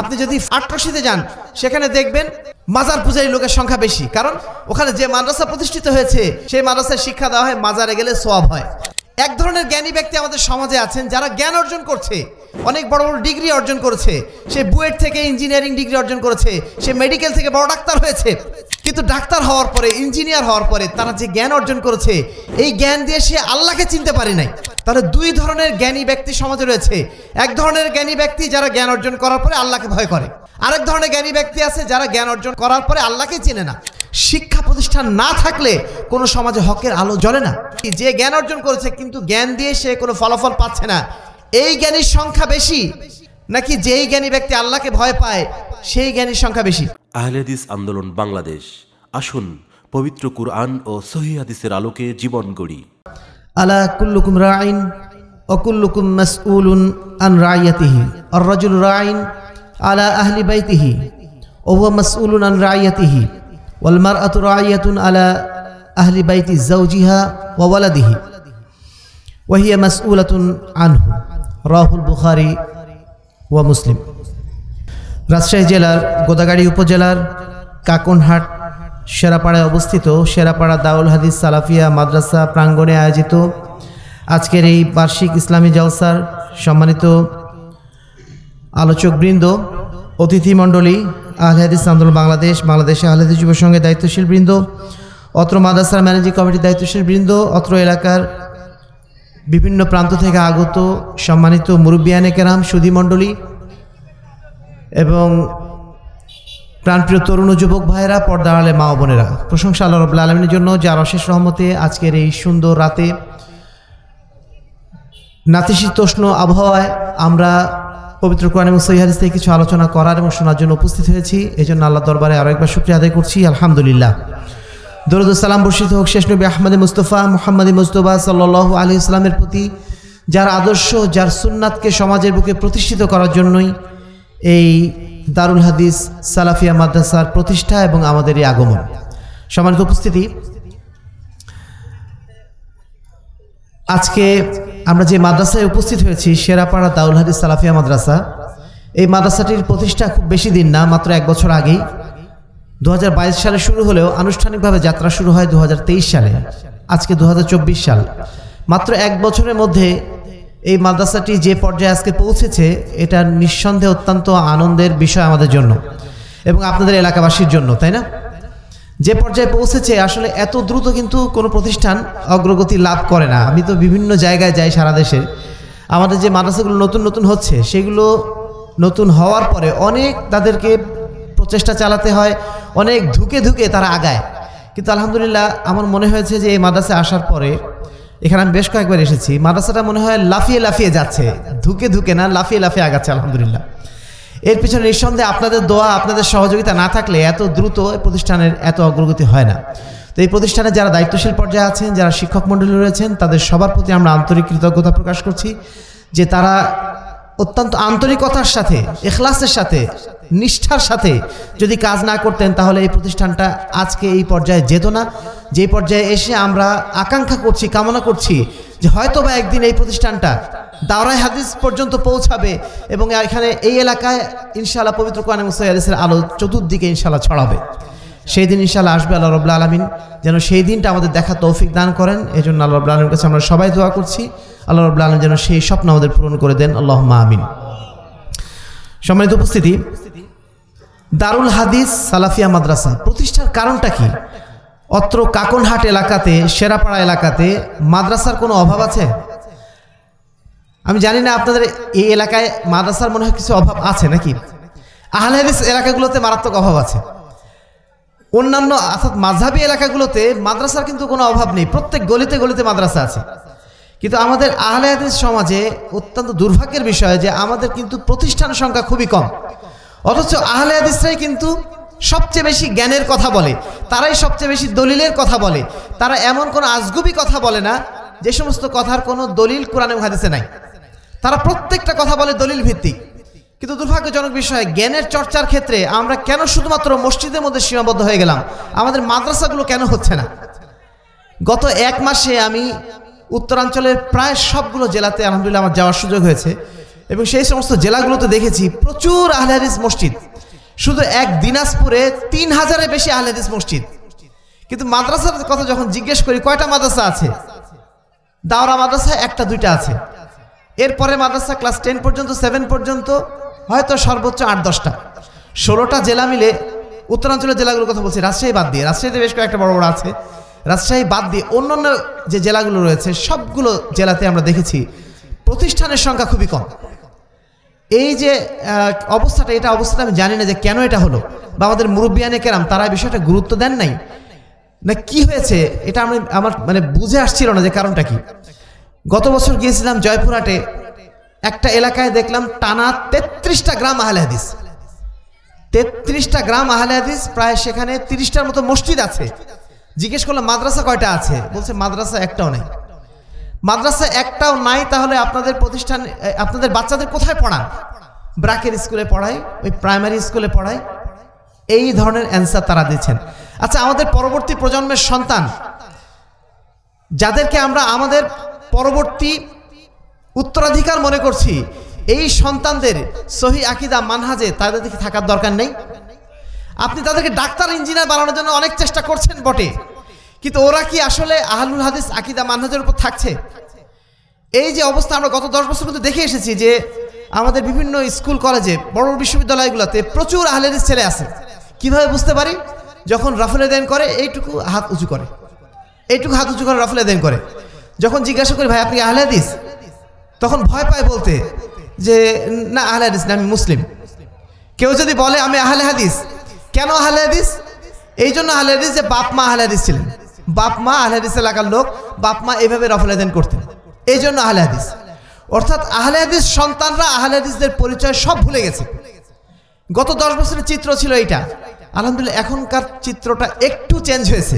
আপনি যদি আটরশিতে যান সেখানে দেখবেন মাজার পূজারী লোকের সংখ্যা বেশি কারণ ওখানে যে মাদ্রাসা প্রতিষ্ঠিত হয়েছে সেই মাদ্রাসায় শিক্ষা দেওয়া হয় মাজারে গেলে সোয়াব হয় এক ধরনের জ্ঞানী ব্যক্তি আমাদের সমাজে আছেন যারা জ্ঞান অর্জন করছে অনেক বড় বড় ডিগ্রি অর্জন করেছে সে বুয়েট থেকে ইঞ্জিনিয়ারিং ডিগ্রি অর্জন করেছে সে মেডিকেল থেকে বড় ডাক্তার হয়েছে কিন্তু ডাক্তার হওয়ার পরে ইঞ্জিনিয়ার হওয়ার পরে তারা যে জ্ঞান অর্জন করেছে এই জ্ঞান দিয়ে সে আল্লাহকে চিনতে পারে নাই তাহলে দুই ধরনের জ্ঞানী ব্যক্তি সমাজে রয়েছে এক ধরনের জ্ঞানী ব্যক্তি যারা জ্ঞান অর্জন করার পরে আল্লাহকে ভয় করে আরেক ধরনের জ্ঞানী ব্যক্তি আছে যারা জ্ঞান অর্জন করার পরে আল্লাহকে চিনে না শিক্ষা প্রতিষ্ঠান না থাকলে কোনো সমাজে হকের আলো জ্বলে না যে জ্ঞান অর্জন করেছে কিন্তু জ্ঞান দিয়ে সে কোনো ফলাফল পাচ্ছে না এই জ্ঞানীর সংখ্যা বেশি নাকি যেই জ্ঞানী ব্যক্তি আল্লাহকে ভয় পায় সেই জ্ঞানীর সংখ্যা বেশি আহলেদিস আন্দোলন বাংলাদেশ আসুন পবিত্র কুরআন ও সহি হাদিসের আলোকে জীবন গড়ি আলা কুল্লুকুম রাইন অকুল্লুকুম মাসউলুন আন রাইযাতিহি আর রাজুল রাইন আলা আহলি বাইতিহি ও হুয়া মাসউলুন আন রাইয়াতিহি ওয়াল মারআতু রাইয়াতুন আলা আহলি বাইতি যাওজিহা ওয়া ওয়ালাদিহি ওয়াহিয়া মাসউলাতুন আনহু রাহুল বুখারি ওয়া মুসলিম রাজশাহী জেলার গোদাগাড়ি উপজেলার কাকনহাট সেরাপাড়ায় অবস্থিত সেরাপাড়া দাউল হাদিস সালাফিয়া মাদ্রাসা প্রাঙ্গণে আয়োজিত আজকের এই বার্ষিক ইসলামী জলসার সম্মানিত আলোচকবৃন্দ অতিথিমণ্ডলী হাদিস আন্দোলন বাংলাদেশ বাংলাদেশ আহলেহাদিস যুব সংঘের দায়িত্বশীল বৃন্দ অত্র মাদ্রাসার ম্যানেজিং কমিটির দায়িত্বশীল বৃন্দ অত্র এলাকার বিভিন্ন প্রান্ত থেকে আগত সম্মানিত মুরব্বিয়ানে কেরাম সুধীমণ্ডলী এবং প্রাণপ্রিয় তরুণ যুবক ভাইয়েরা পর্দাড়ালে মা বোনেরা প্রশংসা আল্লাহ রবুল্লা আলমিনের জন্য যার অশেষ রহমতে আজকের এই সুন্দর রাতে নাতিশীতোষ্ণ আবহাওয়ায় আমরা পবিত্র কোরআন এবং সৈহারিস থেকে কিছু আলোচনা করার এবং শোনার জন্য উপস্থিত হয়েছি এই জন্য আল্লাহ দরবারে আরও একবার শুক্রিয়া আদায় করছি আলহামদুলিল্লাহ দরুদ সালাম বর্ষিত হোক শেষ নবী আহমদ মুস্তফা মোহাম্মদ মুস্তফা সাল্লু আলি ইসলামের প্রতি যার আদর্শ যার সুন্নাতকে সমাজের বুকে প্রতিষ্ঠিত করার জন্যই এই দারুল হাদিস সালাফিয়া মাদ্রাসার প্রতিষ্ঠা এবং আমাদের এই আগমন সমানিত উপস্থিতি আজকে আমরা যে মাদ্রাসায় উপস্থিত হয়েছি সেরাপাড়া দাউল হাদিস সালাফিয়া মাদ্রাসা এই মাদ্রাসাটির প্রতিষ্ঠা খুব বেশি দিন না মাত্র এক বছর আগেই দু সালে শুরু হলেও আনুষ্ঠানিকভাবে যাত্রা শুরু হয় দু সালে আজকে দু সাল মাত্র এক বছরের মধ্যে এই মাদ্রাসাটি যে পর্যায়ে আজকে পৌঁছেছে এটা নিঃসন্দেহে অত্যন্ত আনন্দের বিষয় আমাদের জন্য এবং আপনাদের এলাকাবাসীর জন্য তাই না যে পর্যায়ে পৌঁছেছে আসলে এত দ্রুত কিন্তু কোনো প্রতিষ্ঠান অগ্রগতি লাভ করে না আমি তো বিভিন্ন জায়গায় যাই সারা দেশে আমাদের যে মাদ্রাসাগুলো নতুন নতুন হচ্ছে সেগুলো নতুন হওয়ার পরে অনেক তাদেরকে চেষ্টা চালাতে হয় অনেক ধুকে ধুকে তারা আগায় কিন্তু আলহামদুলিল্লাহ আমার মনে হয়েছে যে এই মাদ্রাসা আসার পরে এখানে আমি বেশ কয়েকবার এসেছি মাদ্রাসাটা মনে হয় লাফিয়ে লাফিয়ে যাচ্ছে ধুকে ধুকে না লাফিয়ে লাফিয়ে আগাচ্ছে আলহামদুলিল্লাহ এর পিছনে নিঃসন্দেহে আপনাদের দোয়া আপনাদের সহযোগিতা না থাকলে এত দ্রুত প্রতিষ্ঠানের এত অগ্রগতি হয় না তো এই প্রতিষ্ঠানে যারা দায়িত্বশীল পর্যায়ে আছেন যারা শিক্ষক মণ্ডলী রয়েছেন তাদের সবার প্রতি আমরা আন্তরিক কৃতজ্ঞতা প্রকাশ করছি যে তারা অত্যন্ত আন্তরিকতার সাথে এখলাসের সাথে নিষ্ঠার সাথে যদি কাজ না করতেন তাহলে এই প্রতিষ্ঠানটা আজকে এই পর্যায়ে যেত না যে পর্যায়ে এসে আমরা আকাঙ্ক্ষা করছি কামনা করছি যে হয়তো বা একদিন এই প্রতিষ্ঠানটা দাওরাই হাদিস পর্যন্ত পৌঁছাবে এবং এখানে এই এলাকায় ইনশাল্লাহ পবিত্র কোয়ান মুসাইয়াদিসের আলো চতুর্দিকে ইনশাল্লাহ ছড়াবে সেই দিন ইনশাল্লাহ আসবে আল্লাহ রবাহ আলমিন যেন সেই দিনটা আমাদের দেখা তৌফিক দান করেন এই জন্য আল্লাহ রবাহ আলমীর কাছে আমরা সবাই দোয়া করছি আল্লাহ রবাহ আলম যেন সেই স্বপ্ন আমাদের পূরণ করে দেন আল্লাহ আমিন সম্মানিত উপস্থিতি দারুল হাদিস সালাফিয়া মাদ্রাসা প্রতিষ্ঠার কারণটা কি অত্র কাকনহাট এলাকাতে সেরাপাড়া এলাকাতে মাদ্রাসার কোনো অভাব আছে আমি জানি না আপনাদের এই এলাকায় মাদ্রাসার মনে হয় কিছু অভাব আছে নাকি আহলে এলাকাগুলোতে মারাত্মক অভাব আছে অন্যান্য অর্থাৎ মাঝহাবি এলাকাগুলোতে মাদ্রাসার কিন্তু কোনো অভাব নেই প্রত্যেক গলিতে গলিতে মাদ্রাসা আছে কিন্তু আমাদের আহলে সমাজে অত্যন্ত দুর্ভাগ্যের বিষয় যে আমাদের কিন্তু প্রতিষ্ঠান সংখ্যা খুবই কম অথচ আহলে হাদিসরাই কিন্তু সবচেয়ে বেশি জ্ঞানের কথা বলে তারাই সবচেয়ে বেশি দলিলের কথা বলে তারা এমন কোনো আজগুবি কথা বলে না যে সমস্ত কথার কোনো দলিল কোরআনে হাদিসে নাই তারা প্রত্যেকটা কথা বলে দলিল ভিত্তিক কিন্তু দুর্ভাগ্যজনক বিষয় জ্ঞানের চর্চার ক্ষেত্রে আমরা কেন শুধুমাত্র মসজিদের মধ্যে সীমাবদ্ধ হয়ে গেলাম আমাদের মাদ্রাসাগুলো কেন হচ্ছে না গত এক মাসে আমি উত্তরাঞ্চলের প্রায় সবগুলো জেলাতে আলহামদুলিল্লাহ আমার যাওয়ার সুযোগ হয়েছে এবং সেই সমস্ত জেলাগুলোতে দেখেছি প্রচুর আহলেহাদিস মসজিদ শুধু এক দিনাজপুরে তিন হাজারের বেশি আহলেহাদিস মসজিদ কিন্তু মাদ্রাসার কথা যখন জিজ্ঞেস করি কয়টা মাদ্রাসা আছে দাওরা মাদ্রাসা একটা দুইটা আছে এরপরে মাদ্রাসা ক্লাস টেন পর্যন্ত সেভেন পর্যন্ত হয়তো সর্বোচ্চ আট দশটা ষোলোটা জেলা মিলে উত্তরাঞ্চলের জেলাগুলোর কথা বলছি রাজশাহী বাদ দিয়ে রাজশাহীতে বেশ কয়েকটা বড় বড় আছে রাজশাহী বাদ দিয়ে অন্য যে জেলাগুলো রয়েছে সবগুলো জেলাতে আমরা দেখেছি প্রতিষ্ঠানের সংখ্যা খুবই কম এই যে অবস্থাটা এটা অবস্থাটা আমি জানি না যে কেন এটা হলো বা আমাদের মুরব্বিয়ানে কেরাম তারা বিষয়টা গুরুত্ব দেন নাই না কি হয়েছে এটা আমি আমার মানে বুঝে আসছিল না যে কারণটা কি গত বছর গিয়েছিলাম জয়পুরহাটে একটা এলাকায় দেখলাম টানা তেত্রিশটা গ্রাম আহলে হাদিস তেত্রিশটা গ্রাম আহলে হাদিস প্রায় সেখানে তিরিশটার মতো মসজিদ আছে জিজ্ঞেস করলাম মাদ্রাসা কয়টা আছে বলছে মাদ্রাসা একটাও নেই মাদ্রাসা একটাও নাই তাহলে আপনাদের প্রতিষ্ঠান আপনাদের বাচ্চাদের কোথায় পড়ান ব্রাকের স্কুলে পড়ায় ওই প্রাইমারি স্কুলে পড়ায় এই ধরনের অ্যান্সার তারা দিচ্ছেন আচ্ছা আমাদের পরবর্তী প্রজন্মের সন্তান যাদেরকে আমরা আমাদের পরবর্তী উত্তরাধিকার মনে করছি এই সন্তানদের সহি আকিদা মানহাজে তাদের দিকে থাকার দরকার নেই আপনি তাদেরকে ডাক্তার ইঞ্জিনিয়ার বানানোর জন্য অনেক চেষ্টা করছেন বটে কিন্তু ওরা কি আসলে আহলুল হাদিস আকিদা মানহাজের উপর থাকছে এই যে অবস্থা আমরা গত দশ বছর কিন্তু দেখে এসেছি যে আমাদের বিভিন্ন স্কুল কলেজে বড় বিশ্ববিদ্যালয়গুলোতে প্রচুর আহলেদিস ছেলে আছে কিভাবে বুঝতে পারি যখন রাফুল দেন করে এইটুকু হাত উঁচু করে এইটুকু হাত উঁচু করে রাফুল দেন করে যখন জিজ্ঞাসা করি ভাই আপনি আহলেদিস তখন ভয় পায় বলতে যে না আহলে হাদিস না আমি মুসলিম কেউ যদি বলে আমি আহলে হাদিস কেন আহলে হাদিস এই জন্য আহলে হাদিস যে বাপ মা আহলে হাদিস ছিলেন বাপ মা আহলে হাদিস এলাকার লোক বাপ মা এভাবে রফল আদান করতেন এই জন্য আহলে হাদিস অর্থাৎ আহলে হাদিস সন্তানরা আহলে হাদিসদের পরিচয় সব ভুলে গেছে গত দশ বছরের চিত্র ছিল এটা আলহামদুলিল্লাহ এখনকার চিত্রটা একটু চেঞ্জ হয়েছে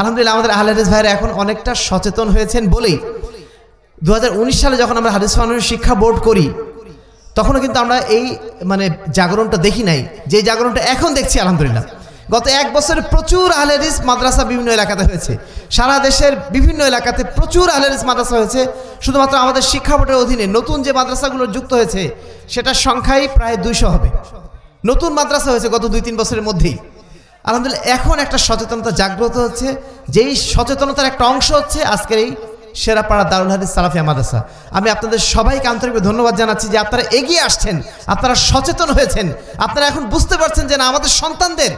আলহামদুলিল্লাহ আমাদের আহলে হাদিস ভাইরা এখন অনেকটা সচেতন হয়েছেন বলেই দু সালে যখন আমরা হাদিস ফাউন্ডেশন শিক্ষা বোর্ড করি তখনও কিন্তু আমরা এই মানে জাগরণটা দেখি নাই যে জাগরণটা এখন দেখছি আলহামদুলিল্লাহ গত এক বছরে প্রচুর আহলেরিস মাদ্রাসা বিভিন্ন এলাকাতে হয়েছে সারা দেশের বিভিন্ন এলাকাতে প্রচুর আহলেরিস মাদ্রাসা হয়েছে শুধুমাত্র আমাদের শিক্ষা বোর্ডের অধীনে নতুন যে মাদ্রাসাগুলো যুক্ত হয়েছে সেটার সংখ্যাই প্রায় দুইশো হবে নতুন মাদ্রাসা হয়েছে গত দুই তিন বছরের মধ্যেই আলহামদুলিল্লাহ এখন একটা সচেতনতা জাগ্রত হচ্ছে যেই সচেতনতার একটা অংশ হচ্ছে আজকের এই সেরাপাড়া দারুল হাদিস সালাফিয়া মাদ্রাসা আমি আপনাদের সবাইকে আন্তরিক ধন্যবাদ জানাচ্ছি যে আপনারা এগিয়ে আসছেন আপনারা সচেতন হয়েছেন আপনারা এখন বুঝতে পারছেন যে না আমাদের সন্তানদের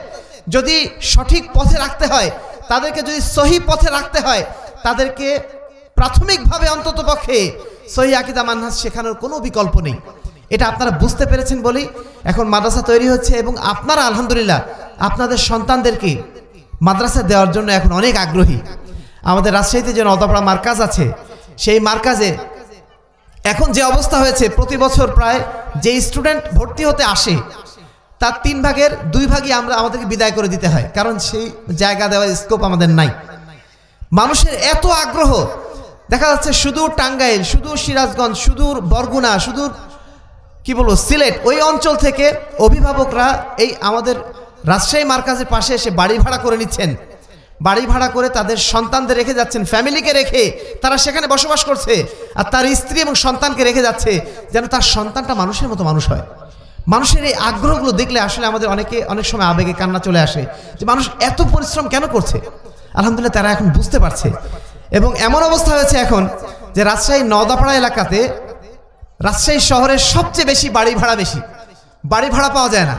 যদি সঠিক পথে রাখতে হয় তাদেরকে যদি সহি পথে রাখতে হয় তাদেরকে প্রাথমিকভাবে অন্তত পক্ষে সহি আকিদা মানহাজ শেখানোর কোনো বিকল্প নেই এটা আপনারা বুঝতে পেরেছেন বলেই এখন মাদ্রাসা তৈরি হচ্ছে এবং আপনারা আলহামদুলিল্লাহ আপনাদের সন্তানদেরকে মাদ্রাসা দেওয়ার জন্য এখন অনেক আগ্রহী আমাদের রাজশাহীতে যে নদাপাড়া মার্কাজ আছে সেই মার্কাজে এখন যে অবস্থা হয়েছে প্রতি বছর প্রায় যে স্টুডেন্ট ভর্তি হতে আসে তার তিন ভাগের দুই ভাগই আমরা আমাদেরকে বিদায় করে দিতে হয় কারণ সেই জায়গা দেওয়ার স্কোপ আমাদের নাই মানুষের এত আগ্রহ দেখা যাচ্ছে সুদূর টাঙ্গাইল সুদূর সিরাজগঞ্জ সুদূর বরগুনা সুদূর কি বলবো সিলেট ওই অঞ্চল থেকে অভিভাবকরা এই আমাদের রাজশাহী মার্কাজের পাশে এসে বাড়ি ভাড়া করে নিচ্ছেন বাড়ি ভাড়া করে তাদের সন্তানদের রেখে যাচ্ছেন ফ্যামিলিকে রেখে তারা সেখানে বসবাস করছে আর তার স্ত্রী এবং সন্তানকে রেখে যাচ্ছে যেন তার সন্তানটা মানুষের মতো মানুষ হয় মানুষের এই আগ্রহগুলো দেখলে আসলে আমাদের অনেকে অনেক সময় আবেগে কান্না চলে আসে যে মানুষ এত পরিশ্রম কেন করছে আলহামদুলিল্লাহ তারা এখন বুঝতে পারছে এবং এমন অবস্থা হয়েছে এখন যে রাজশাহী নওদাপাড়া এলাকাতে রাজশাহী শহরের সবচেয়ে বেশি বাড়ি ভাড়া বেশি বাড়ি ভাড়া পাওয়া যায় না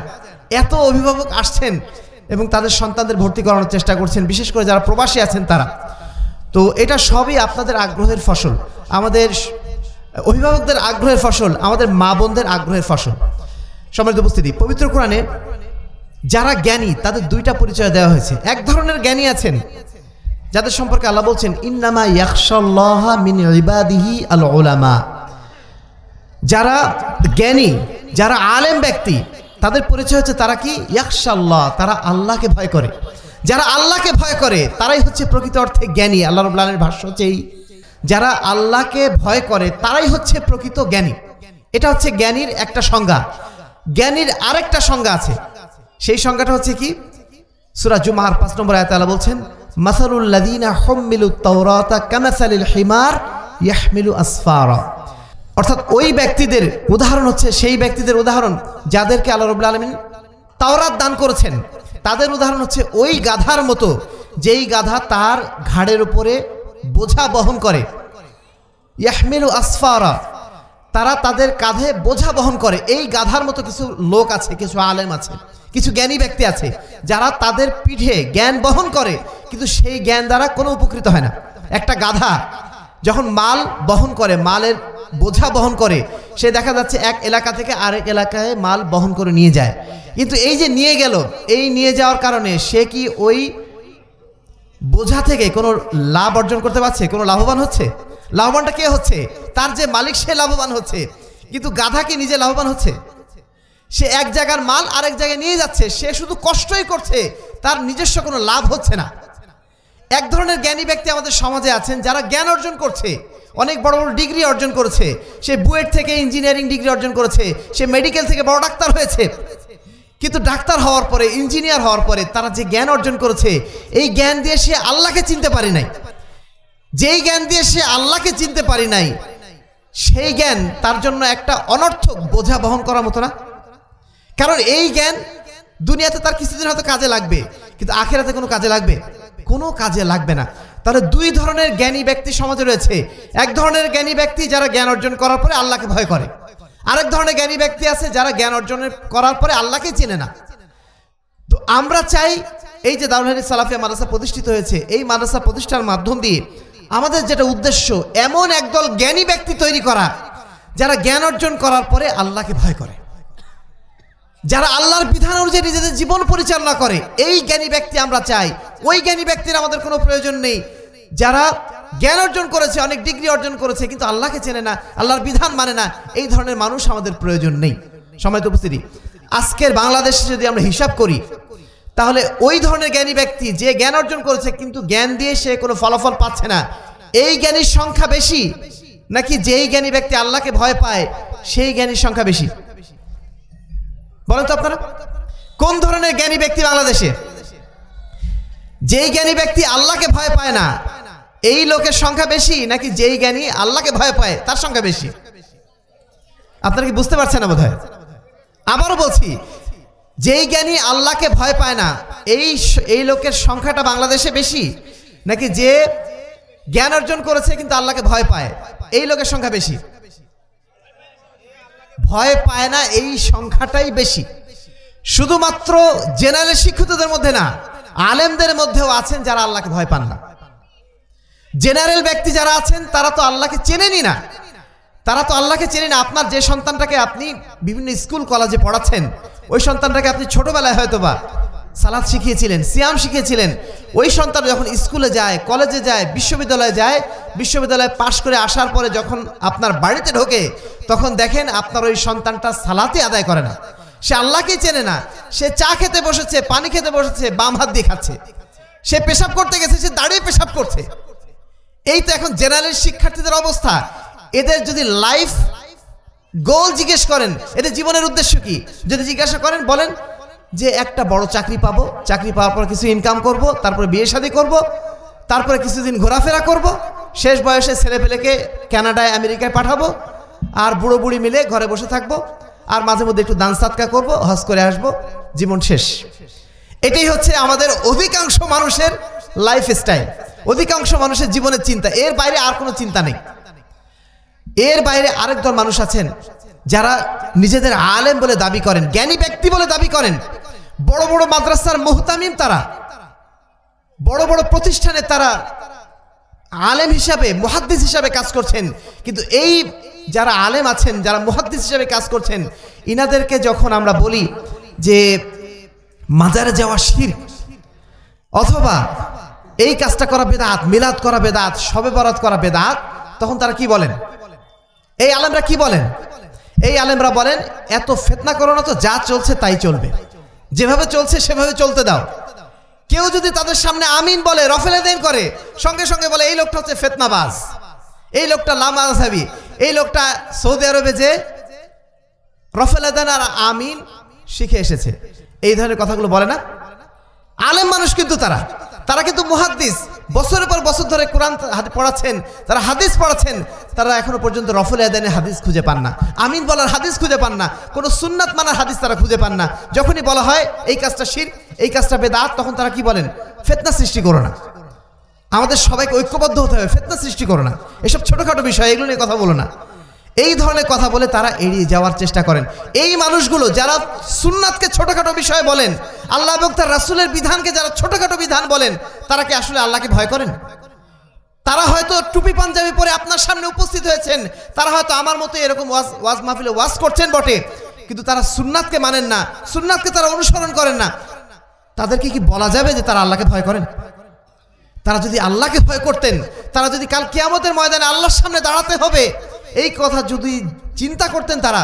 এত অভিভাবক আসছেন এবং তাদের সন্তানদের ভর্তি করানোর চেষ্টা করছেন বিশেষ করে যারা প্রবাসী আছেন তারা তো এটা সবই আপনাদের আগ্রহের ফসল আমাদের অভিভাবকদের আগ্রহের ফসল আমাদের মা বোনদের আগ্রহের ফসল সমাজ উপস্থিতি পবিত্র কোরআনে যারা জ্ঞানী তাদের দুইটা পরিচয় দেওয়া হয়েছে এক ধরনের জ্ঞানী আছেন যাদের সম্পর্কে আল্লাহ বলছেন ইন্নামা ইয়াকশাল্লাহা মিন ইবাদিহি আল ওলামা যারা জ্ঞানী যারা আলেম ব্যক্তি তাদের পরিচয় হচ্ছে তারা কি ইয়াকশাল্লাহ তারা আল্লাহকে ভয় করে যারা আল্লাহকে ভয় করে তারাই হচ্ছে প্রকৃত অর্থে জ্ঞানী আল্লাহ রবুল্লাহের ভাষ্য হচ্ছে এই যারা আল্লাহকে ভয় করে তারাই হচ্ছে প্রকৃত জ্ঞানী এটা হচ্ছে জ্ঞানীর একটা সংজ্ঞা জ্ঞানীর আরেকটা সংজ্ঞা আছে সেই সংজ্ঞাটা হচ্ছে কি সুরা জুমার পাঁচ নম্বর আয়তালা বলছেন আসফারা অর্থাৎ ওই ব্যক্তিদের উদাহরণ হচ্ছে সেই ব্যক্তিদের উদাহরণ যাদেরকে আল্লাহ রবুল্লা আলমিন তাওরাত দান করেছেন তাদের উদাহরণ হচ্ছে ওই গাধার মতো যেই গাধা তার ঘাড়ের উপরে বোঝা বহন করে ইয়াহমিলু আসফারা তারা তাদের কাঁধে বোঝা বহন করে এই গাধার মতো কিছু লোক আছে কিছু আলেম আছে কিছু জ্ঞানী ব্যক্তি আছে যারা তাদের পিঠে জ্ঞান বহন করে কিন্তু সেই জ্ঞান দ্বারা কোনো উপকৃত হয় না একটা গাধা যখন মাল বহন করে মালের বোঝা বহন করে সে দেখা যাচ্ছে এক এলাকা থেকে আরেক এলাকায় মাল বহন করে নিয়ে যায় কিন্তু এই যে নিয়ে গেল এই নিয়ে যাওয়ার কারণে সে কি ওই বোঝা থেকে কোনো লাভ অর্জন করতে পারছে কোনো লাভবান হচ্ছে লাভবানটা কে হচ্ছে তার যে মালিক সে লাভবান হচ্ছে কিন্তু গাধা কি নিজে লাভবান হচ্ছে সে এক জায়গার মাল আরেক জায়গায় নিয়ে যাচ্ছে সে শুধু কষ্টই করছে তার নিজস্ব কোনো লাভ হচ্ছে না এক ধরনের জ্ঞানী ব্যক্তি আমাদের সমাজে আছেন যারা জ্ঞান অর্জন করছে অনেক বড় বড় ডিগ্রি অর্জন করেছে সে বুয়েট থেকে ইঞ্জিনিয়ারিং ডিগ্রি অর্জন করেছে সে মেডিকেল থেকে বড় ডাক্তার হয়েছে কিন্তু ডাক্তার হওয়ার পরে ইঞ্জিনিয়ার হওয়ার পরে তারা যে জ্ঞান অর্জন করেছে এই জ্ঞান দিয়ে সে আল্লাহকে চিনতে পারে নাই যেই জ্ঞান দিয়ে সে আল্লাহকে চিনতে পারি নাই সেই জ্ঞান তার জন্য একটা অনর্থক বোঝা বহন করার মতো না কারণ এই জ্ঞান দুনিয়াতে তার কিছুদিন হয়তো কাজে লাগবে কিন্তু আখেরাতে কোনো কাজে লাগবে কোনো কাজে লাগবে না তাহলে দুই ধরনের জ্ঞানী ব্যক্তি সমাজে রয়েছে এক ধরনের জ্ঞানী ব্যক্তি যারা জ্ঞান অর্জন করার পরে আল্লাহকে ভয় করে আরেক ধরনের জ্ঞানী ব্যক্তি আছে যারা জ্ঞান অর্জনের করার পরে আল্লাহকে চেনে না তো আমরা চাই এই যে দারুল হাদিস সালাফিয়া মাদ্রাসা প্রতিষ্ঠিত হয়েছে এই মাদ্রাসা প্রতিষ্ঠার মাধ্যম দিয়ে আমাদের যেটা উদ্দেশ্য এমন একদল জ্ঞানী ব্যক্তি তৈরি করা যারা জ্ঞান অর্জন করার পরে আল্লাহকে ভয় করে যারা আল্লাহর বিধান অনুযায়ী নিজেদের জীবন পরিচালনা করে এই জ্ঞানী ব্যক্তি আমরা চাই ওই জ্ঞানী ব্যক্তির আমাদের কোনো প্রয়োজন নেই যারা জ্ঞান অর্জন করেছে অনেক ডিগ্রি অর্জন করেছে কিন্তু আল্লাহকে চেনে না আল্লাহর বিধান মানে না এই ধরনের মানুষ আমাদের প্রয়োজন নেই সময় তো উপস্থিতি আজকের বাংলাদেশে যদি আমরা হিসাব করি তাহলে ওই ধরনের জ্ঞানী ব্যক্তি যে জ্ঞান অর্জন করেছে কিন্তু জ্ঞান দিয়ে সে কোনো ফলাফল পাচ্ছে না এই জ্ঞানীর সংখ্যা বেশি নাকি যেই জ্ঞানী ব্যক্তি আল্লাহকে ভয় পায় সেই জ্ঞানীর সংখ্যা বেশি বলেন তো আপনারা কোন ধরনের জ্ঞানী ব্যক্তি বাংলাদেশে যেই জ্ঞানী ব্যক্তি আল্লাহকে ভয় পায় না এই লোকের সংখ্যা বেশি নাকি যেই জ্ঞানী আল্লাহকে ভয় পায় তার সংখ্যা বেশি আপনারা কি বুঝতে পারছেন না বোধ হয় আবারও বলছি যেই জ্ঞানী আল্লাহকে ভয় পায় না এই এই লোকের সংখ্যাটা বাংলাদেশে বেশি নাকি যে জ্ঞান অর্জন করেছে কিন্তু আল্লাহকে ভয় পায় এই লোকের সংখ্যা বেশি ভয় পায় না এই সংখ্যাটাই বেশি শুধুমাত্র জেনারেল শিক্ষিতদের মধ্যে না আলেমদের মধ্যেও আছেন যারা আল্লাহকে ভয় পান না জেনারেল ব্যক্তি যারা আছেন তারা তো আল্লাহকে চেনেনি না তারা তো আল্লাহকে চেনে না আপনার যে সন্তানটাকে আপনি বিভিন্ন স্কুল কলেজে পড়াচ্ছেন ওই সন্তানটাকে আপনি ছোটবেলায় হয়তো বা সালাদ শিখিয়েছিলেন সিয়াম শিখিয়েছিলেন ওই সন্তান যখন স্কুলে যায় কলেজে যায় বিশ্ববিদ্যালয়ে যায় বিশ্ববিদ্যালয়ে পাশ করে আসার পরে যখন আপনার বাড়িতে ঢোকে তখন দেখেন আপনার ওই সন্তানটা সালাতে আদায় করে না সে আল্লাহকেই চেনে না সে চা খেতে বসেছে পানি খেতে বসেছে বাম হাত দিয়ে খাচ্ছে সে পেশাব করতে গেছে সে দাঁড়িয়ে পেশাব করছে এই তো এখন জেনারেল শিক্ষার্থীদের অবস্থা এদের যদি লাইফ গোল জিজ্ঞেস করেন এদের জীবনের উদ্দেশ্য কি যদি জিজ্ঞাসা করেন বলেন যে একটা বড় চাকরি পাবো চাকরি পাওয়ার পর কিছু ইনকাম করব তারপরে বিয়ে শাদী করব তারপরে কিছুদিন ঘোরাফেরা করব শেষ বয়সে ছেলেপেলেকে ক্যানাডায় আমেরিকায় পাঠাবো আর বুড়ো বুড়ি মিলে ঘরে বসে থাকবো আর মাঝে মধ্যে একটু দান সাতকা করবো হজ করে আসবো জীবন শেষ এটাই হচ্ছে আমাদের অধিকাংশ মানুষের লাইফ স্টাইল অধিকাংশ মানুষের জীবনের চিন্তা এর বাইরে আর কোনো চিন্তা নেই এর বাইরে আরেকজন মানুষ আছেন যারা নিজেদের আলেম বলে দাবি করেন জ্ঞানী ব্যক্তি বলে দাবি করেন বড় বড় মাদ্রাসার মোহতামিম তারা বড় বড় প্রতিষ্ঠানে তারা আলেম হিসাবে মুহাদ্দিস হিসাবে কাজ করছেন কিন্তু এই যারা আলেম আছেন যারা মুহাদ্দিস হিসাবে কাজ করছেন ইনাদেরকে যখন আমরা বলি যে মাজারে যাওয়া শির অথবা এই কাজটা করা বেদাত মিলাদ করা বেদাত সবে বরাত করা বেদাত তখন তারা কি বলেন এই আলেমরা কি বলেন এই আলেমরা বলেন এত ফেতনা করো না তো যা চলছে তাই চলবে যেভাবে চলছে সেভাবে চলতে দাও কেউ যদি তাদের সামনে আমিন বলে রফেলেদেন করে সঙ্গে সঙ্গে বলে এই লোকটা হচ্ছে ফেতনাবাজ এই লোকটা লামা আসাবি এই লোকটা সৌদি আরবে যে রফেলাদান আর আমিন শিখে এসেছে এই ধরনের কথাগুলো বলে না আলেম মানুষ কিন্তু তারা তারা কিন্তু মুহাদ্দিস বছরের পর বছর ধরে কোরআন পড়াচ্ছেন তারা হাদিস পড়াচ্ছেন তারা এখনো পর্যন্ত রফুল আদানের হাদিস খুঁজে পান না আমিন বলার হাদিস খুঁজে পান না কোনো সুন্নাত মানার হাদিস তারা খুঁজে পান না যখনই বলা হয় এই কাজটা শির এই কাজটা বেদাত তখন তারা কি বলেন ফেতনা সৃষ্টি করো না আমাদের সবাইকে ঐক্যবদ্ধ হতে হবে ফেতনা সৃষ্টি করো না এসব ছোটোখাটো বিষয় এগুলো নিয়ে কথা বলো না এই ধরনের কথা বলে তারা এড়িয়ে যাওয়ার চেষ্টা করেন এই মানুষগুলো যারা সুন্নাতকে ছোটোখাটো বিষয়ে বলেন আল্লাহ এবং তার রাসুলের বিধানকে যারা ছোটোখাটো বিধান বলেন তারা কি আসলে আল্লাহকে ভয় করেন তারা হয়তো টুপি পাঞ্জাবি পরে আপনার সামনে উপস্থিত হয়েছেন তারা হয়তো আমার মতো এরকম ওয়াজ ওয়াজ মাহফিলে ওয়াজ করছেন বটে কিন্তু তারা সুন্নাতকে মানেন না সুন্নাতকে তারা অনুসরণ করেন না তাদেরকে কি বলা যাবে যে তারা আল্লাহকে ভয় করেন তারা যদি আল্লাহকে ভয় করতেন তারা যদি কাল কিয়ামতের ময়দানে আল্লাহর সামনে দাঁড়াতে হবে এই কথা যদি চিন্তা করতেন তারা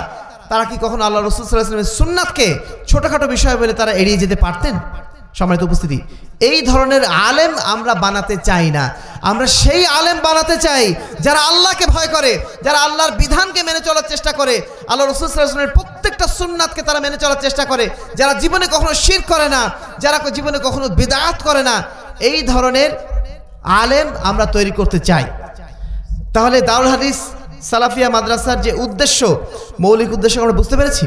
তারা কি কখনো আল্লাহ রসুল সাল্লাহামের সুন্নাতকে ছোটোখাটো বিষয় বলে তারা এড়িয়ে যেতে পারতেন সম্মানিত উপস্থিতি এই ধরনের আলেম আমরা বানাতে চাই না আমরা সেই আলেম বানাতে চাই যারা আল্লাহকে ভয় করে যারা আল্লাহর বিধানকে মেনে চলার চেষ্টা করে আল্লাহ রসুলের প্রত্যেকটা সুন্নাতকে তারা মেনে চলার চেষ্টা করে যারা জীবনে কখনো শির করে না যারা জীবনে কখনো বিদাত করে না এই ধরনের আলেম আমরা তৈরি করতে চাই তাহলে দাউল হাদিস সালাফিয়া মাদ্রাসার যে উদ্দেশ্য মৌলিক উদ্দেশ্য আমরা বুঝতে পেরেছি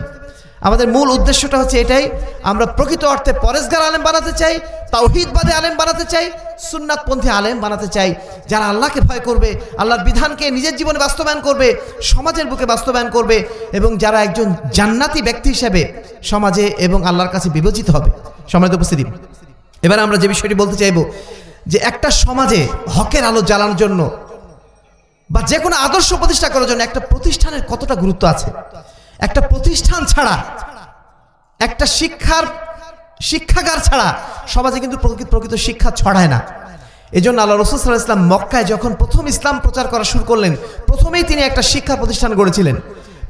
আমাদের মূল উদ্দেশ্যটা হচ্ছে এটাই আমরা প্রকৃত অর্থে পরেশগার আলেম বানাতে চাই তাওহিদবাদী আলেম বানাতে চাই সুন্নাতপন্থী আলেম বানাতে চাই যারা আল্লাহকে ভয় করবে আল্লাহর বিধানকে নিজের জীবনে বাস্তবায়ন করবে সমাজের বুকে বাস্তবায়ন করবে এবং যারা একজন জান্নাতি ব্যক্তি হিসেবে সমাজে এবং আল্লাহর কাছে বিবেচিত হবে সম্মানিত উপস্থিতি এবার আমরা যে বিষয়টি বলতে চাইব যে একটা সমাজে হকের আলো জ্বালানোর জন্য বা যে কোনো আদর্শ প্রতিষ্ঠা করার জন্য একটা প্রতিষ্ঠানের কতটা গুরুত্ব আছে একটা প্রতিষ্ঠান ছাড়া একটা শিক্ষার শিক্ষাগার ছাড়া সমাজে কিন্তু প্রকৃত শিক্ষা ছড়ায় না এই জন্য আল্লাহ রসুল ইসলাম মক্কায় যখন প্রথম ইসলাম প্রচার করা শুরু করলেন প্রথমেই তিনি একটা শিক্ষা প্রতিষ্ঠান গড়েছিলেন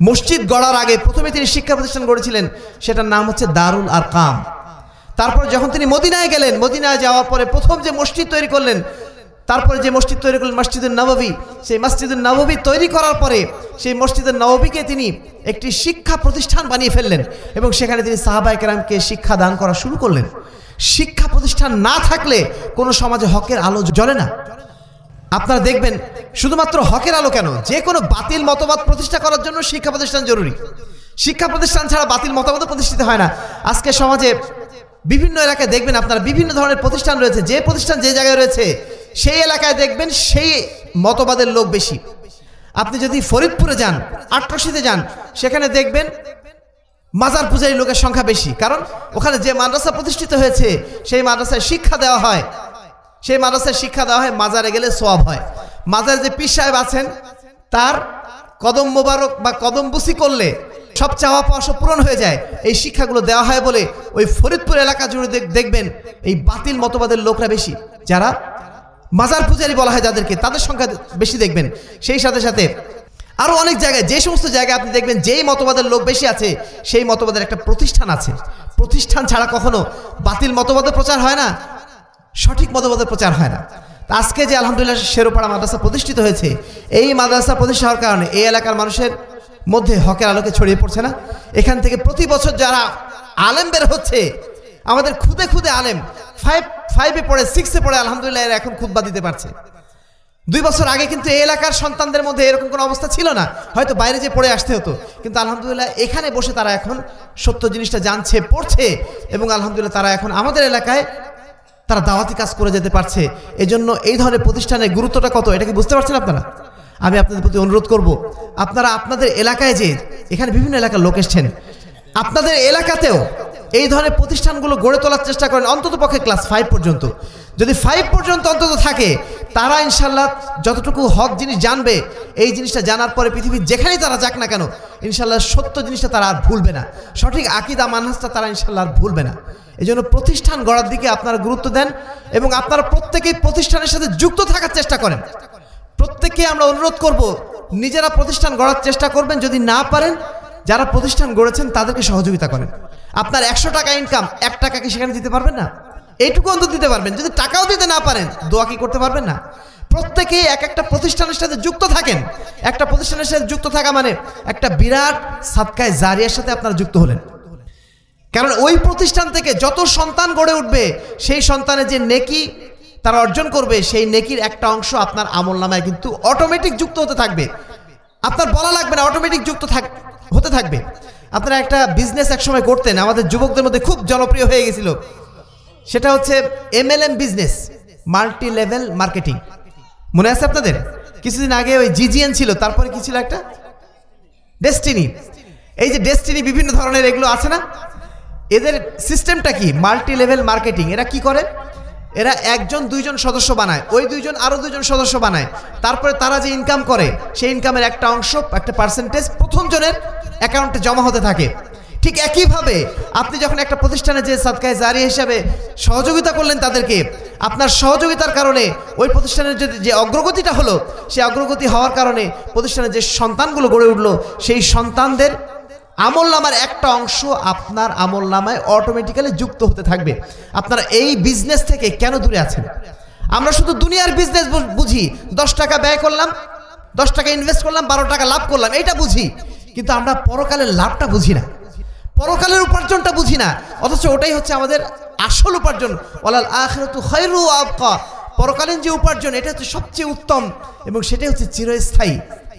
মসজিদ গড়ার আগে প্রথমে তিনি শিক্ষা প্রতিষ্ঠান গড়েছিলেন সেটার নাম হচ্ছে দারুল আর কাম তারপর যখন তিনি মদিনায় গেলেন মদিনায় যাওয়ার পরে প্রথম যে মসজিদ তৈরি করলেন তারপরে যে মসজিদ তৈরি করলেন মসজিদের নববী সেই মসজিদের নববী তৈরি করার পরে সেই মসজিদের নববীকে তিনি একটি শিক্ষা প্রতিষ্ঠান বানিয়ে ফেললেন এবং সেখানে তিনি সাহাবায় কেরামকে শিক্ষা দান করা শুরু করলেন শিক্ষা প্রতিষ্ঠান না থাকলে কোনো সমাজে হকের আলো জ্বলে না আপনারা দেখবেন শুধুমাত্র হকের আলো কেন যে কোনো বাতিল মতবাদ প্রতিষ্ঠা করার জন্য শিক্ষা প্রতিষ্ঠান জরুরি শিক্ষা প্রতিষ্ঠান ছাড়া বাতিল মতামত প্রতিষ্ঠিত হয় না আজকে সমাজে বিভিন্ন এলাকায় দেখবেন আপনারা বিভিন্ন ধরনের প্রতিষ্ঠান রয়েছে যে প্রতিষ্ঠান যে জায়গায় রয়েছে সেই এলাকায় দেখবেন সেই মতবাদের লোক বেশি আপনি যদি ফরিদপুরে যান আটরশিতে যান সেখানে দেখবেন মাজার পূজারী লোকের সংখ্যা বেশি কারণ ওখানে যে মাদ্রাসা প্রতিষ্ঠিত হয়েছে সেই মাদ্রাসায় শিক্ষা দেওয়া হয় সেই মাদ্রাসায় শিক্ষা দেওয়া হয় মাজারে গেলে সোয়াব হয় মাজারে যে পীর সাহেব আছেন তার কদম মোবারক বা কদম বুসি করলে সব চাওয়া পাওয়া সব পূরণ হয়ে যায় এই শিক্ষাগুলো দেওয়া হয় বলে ওই ফরিদপুর এলাকা জুড়ে দেখবেন এই বাতিল মতবাদের লোকরা বেশি যারা মাজার পূজারি বলা হয় যাদেরকে তাদের সংখ্যা বেশি দেখবেন সেই সাথে সাথে আরও অনেক জায়গায় যে সমস্ত জায়গায় আপনি দেখবেন যেই মতবাদের লোক বেশি আছে সেই মতবাদের একটা প্রতিষ্ঠান আছে প্রতিষ্ঠান ছাড়া কখনো বাতিল মতবাদের প্রচার হয় না সঠিক মতবাদের প্রচার হয় না আজকে যে আলহামদুলিল্লাহ শেরোপাড়া মাদ্রাসা প্রতিষ্ঠিত হয়েছে এই মাদ্রাসা প্রতিষ্ঠা হওয়ার কারণে এই এলাকার মানুষের মধ্যে হকের আলোকে ছড়িয়ে পড়ছে না এখান থেকে প্রতি বছর যারা আলেম বের হচ্ছে আমাদের খুদে খুদে আলেম ফাইভ ফাইভে পড়ে সিক্সে পড়ে আলহামদুলিল্লাহ এরা এখন খুদ্া দিতে পারছে দুই বছর আগে কিন্তু এই এলাকার সন্তানদের মধ্যে এরকম কোনো অবস্থা ছিল না হয়তো বাইরে যে পড়ে আসতে হতো কিন্তু আলহামদুলিল্লাহ এখানে বসে তারা এখন সত্য জিনিসটা জানছে পড়ছে এবং আলহামদুলিল্লাহ তারা এখন আমাদের এলাকায় তারা দাওয়াতি কাজ করে যেতে পারছে এজন্য এই ধরনের প্রতিষ্ঠানের গুরুত্বটা কত এটা কি বুঝতে পারছেন আপনারা আমি আপনাদের প্রতি অনুরোধ করব আপনারা আপনাদের এলাকায় যে এখানে বিভিন্ন এলাকার লোক এসছেন আপনাদের এলাকাতেও এই ধরনের প্রতিষ্ঠানগুলো গড়ে তোলার চেষ্টা করেন অন্তত পক্ষে ক্লাস ফাইভ পর্যন্ত যদি ফাইভ পর্যন্ত অন্তত থাকে তারা ইনশাল্লাহ যতটুকু হক জিনিস জানবে এই জিনিসটা জানার পরে পৃথিবীর যেখানেই তারা যাক না কেন ইনশাল্লাহ সত্য জিনিসটা তারা আর ভুলবে না সঠিক আকিদা মানহাসটা তারা ইনশাল্লাহ আর ভুলবে না এই জন্য প্রতিষ্ঠান গড়ার দিকে আপনারা গুরুত্ব দেন এবং আপনারা প্রত্যেকেই প্রতিষ্ঠানের সাথে যুক্ত থাকার চেষ্টা করেন প্রত্যেককে আমরা অনুরোধ করব নিজেরা প্রতিষ্ঠান গড়ার চেষ্টা করবেন যদি না পারেন যারা প্রতিষ্ঠান গড়েছেন তাদেরকে সহযোগিতা করেন আপনার একশো টাকা ইনকাম এক টাকা কি সেখানে দিতে পারবেন না এইটুকু অন্তত দিতে পারবেন যদি টাকাও দিতে না পারেন দোয়া কি করতে পারবেন না প্রত্যেকে এক একটা প্রতিষ্ঠানের সাথে যুক্ত থাকেন একটা প্রতিষ্ঠানের সাথে যুক্ত থাকা মানে একটা বিরাট সাতকায় জারিয়ার সাথে আপনারা যুক্ত হলেন কারণ ওই প্রতিষ্ঠান থেকে যত সন্তান গড়ে উঠবে সেই সন্তানের যে নেকি তারা অর্জন করবে সেই নেকির একটা অংশ আপনার আমল নামায় কিন্তু অটোমেটিক যুক্ত হতে থাকবে আপনার বলা লাগবে না অটোমেটিক যুক্ত থাক হতে থাকবে আপনারা একটা বিজনেস একসময় করতেন আমাদের যুবকদের মধ্যে খুব জনপ্রিয় হয়ে গেছিল সেটা হচ্ছে MLM business multi level marketing মনে আছে আপনাদের কিছুদিন আগে ওই জিজিএন ছিল তারপরে কি ছিল একটা ডেস্টিনি এই যে ডেস্টিনি বিভিন্ন ধরনের এগুলো আছে না এদের সিস্টেমটা কি মাল্টি লেভেল মার্কেটিং এরা কি করে এরা একজন দুইজন সদস্য বানায় ওই দুইজন আরও দুইজন সদস্য বানায় তারপরে তারা যে ইনকাম করে সেই ইনকামের একটা অংশ একটা পার্সেন্টেজ প্রথমজনের অ্যাকাউন্টে জমা হতে থাকে ঠিক একইভাবে আপনি যখন একটা প্রতিষ্ঠানে যে সাদকায় জারি হিসাবে সহযোগিতা করলেন তাদেরকে আপনার সহযোগিতার কারণে ওই প্রতিষ্ঠানের যদি যে অগ্রগতিটা হলো সেই অগ্রগতি হওয়ার কারণে প্রতিষ্ঠানের যে সন্তানগুলো গড়ে উঠলো সেই সন্তানদের আমল নামার একটা অংশ আপনার আমল নামায় অটোমেটিক্যালি যুক্ত হতে থাকবে আপনারা এই বিজনেস থেকে কেন দূরে আছেন আমরা শুধু দুনিয়ার বিজনেস বুঝি দশ টাকা ব্যয় করলাম দশ টাকা ইনভেস্ট করলাম বারো টাকা লাভ করলাম এইটা বুঝি কিন্তু আমরা পরকালের লাভটা বুঝি না পরকালের উপার্জনটা বুঝি না অথচ ওটাই হচ্ছে আমাদের আসল উপার্জন ওলাল আখরতু খৈরু আবকা পরকালীন যে উপার্জন এটা হচ্ছে সবচেয়ে উত্তম এবং সেটাই হচ্ছে চিরস্থায়ী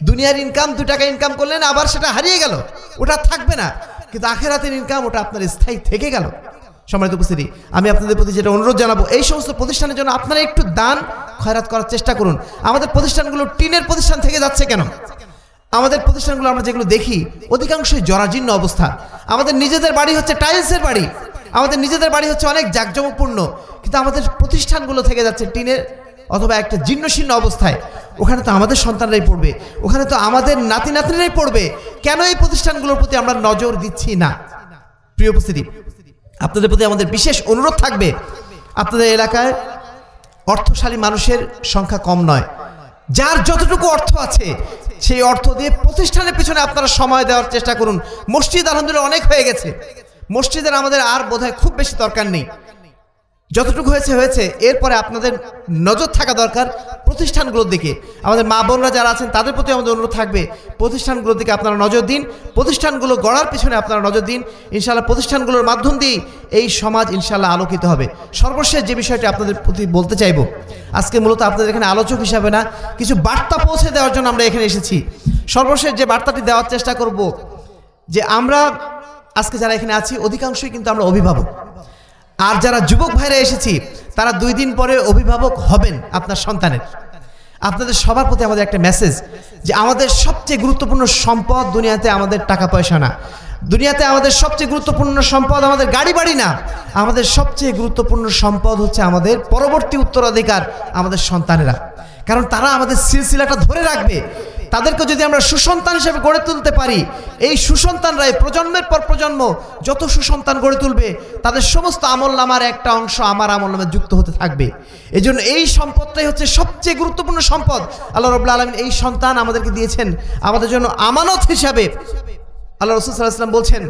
দুনিয়ার ইনকাম দু টাকা ইনকাম করলেন আবার সেটা হারিয়ে গেল ওটা থাকবে না কিন্তু আখেরাতের ইনকাম ওটা আপনার স্থায়ী থেকে গেল সম্মানিত উপস্থিতি আমি আপনাদের প্রতি যেটা অনুরোধ জানাবো এই সমস্ত প্রতিষ্ঠানের জন্য আপনারা একটু দান খয়রাত করার চেষ্টা করুন আমাদের প্রতিষ্ঠানগুলো টিনের প্রতিষ্ঠান থেকে যাচ্ছে কেন আমাদের প্রতিষ্ঠানগুলো আমরা যেগুলো দেখি অধিকাংশই জরাজীর্ণ অবস্থা আমাদের নিজেদের বাড়ি হচ্ছে টাইলসের বাড়ি আমাদের নিজেদের বাড়ি হচ্ছে অনেক জাঁকজমকপূর্ণ কিন্তু আমাদের প্রতিষ্ঠানগুলো থেকে যাচ্ছে টিনের অথবা একটা জীর্ণশীর্ণ অবস্থায় ওখানে তো আমাদের সন্তানরাই পড়বে ওখানে তো আমাদের নাতি নাতনিরাই পড়বে কেন এই প্রতিষ্ঠানগুলোর প্রতি আমরা নজর দিচ্ছি না প্রিয় উপস্থিতি আপনাদের প্রতি আমাদের বিশেষ অনুরোধ থাকবে আপনাদের এলাকায় অর্থশালী মানুষের সংখ্যা কম নয় যার যতটুকু অর্থ আছে সেই অর্থ দিয়ে প্রতিষ্ঠানের পিছনে আপনারা সময় দেওয়ার চেষ্টা করুন মসজিদ আলহামদুলিল্লাহ অনেক হয়ে গেছে মসজিদের আমাদের আর বোধহয় খুব বেশি দরকার নেই যতটুকু হয়েছে হয়েছে এরপরে আপনাদের নজর থাকা দরকার প্রতিষ্ঠানগুলোর দিকে আমাদের মা বোনরা যারা আছেন তাদের প্রতি আমাদের অনুরোধ থাকবে প্রতিষ্ঠানগুলোর দিকে আপনারা নজর দিন প্রতিষ্ঠানগুলো গড়ার পিছনে আপনারা নজর দিন ইনশাল্লাহ প্রতিষ্ঠানগুলোর মাধ্যম দিয়েই এই সমাজ ইনশাআল্লাহ আলোকিত হবে সর্বশেষ যে বিষয়টি আপনাদের প্রতি বলতে চাইব আজকে মূলত আপনাদের এখানে আলোচক হিসাবে না কিছু বার্তা পৌঁছে দেওয়ার জন্য আমরা এখানে এসেছি সর্বশেষ যে বার্তাটি দেওয়ার চেষ্টা করব যে আমরা আজকে যারা এখানে আছি অধিকাংশই কিন্তু আমরা অভিভাবক আর যারা যুবক ভাইরা এসেছি তারা দুই দিন পরে অভিভাবক হবেন আপনার সন্তানের আপনাদের সবার প্রতি আমাদের একটা মেসেজ যে আমাদের সবচেয়ে গুরুত্বপূর্ণ সম্পদ দুনিয়াতে আমাদের টাকা পয়সা না দুনিয়াতে আমাদের সবচেয়ে গুরুত্বপূর্ণ সম্পদ আমাদের গাড়ি বাড়ি না আমাদের সবচেয়ে গুরুত্বপূর্ণ সম্পদ হচ্ছে আমাদের পরবর্তী উত্তরাধিকার আমাদের সন্তানেরা কারণ তারা আমাদের সিলসিলাটা ধরে রাখবে তাদেরকে যদি আমরা সুসন্তান হিসেবে গড়ে তুলতে পারি এই সুসন্তানরাই প্রজন্মের পর প্রজন্ম যত সুসন্তান গড়ে তুলবে তাদের সমস্ত আমল নামার একটা অংশ আমার আমল নামে যুক্ত হতে থাকবে এই জন্য এই সম্পদটাই হচ্ছে সবচেয়ে গুরুত্বপূর্ণ সম্পদ আল্লাহ রবুল্লা আলমিন এই সন্তান আমাদেরকে দিয়েছেন আমাদের জন্য আমানত হিসাবে আল্লাহ রসুল সাল্লাহ ইসলাম বলছেন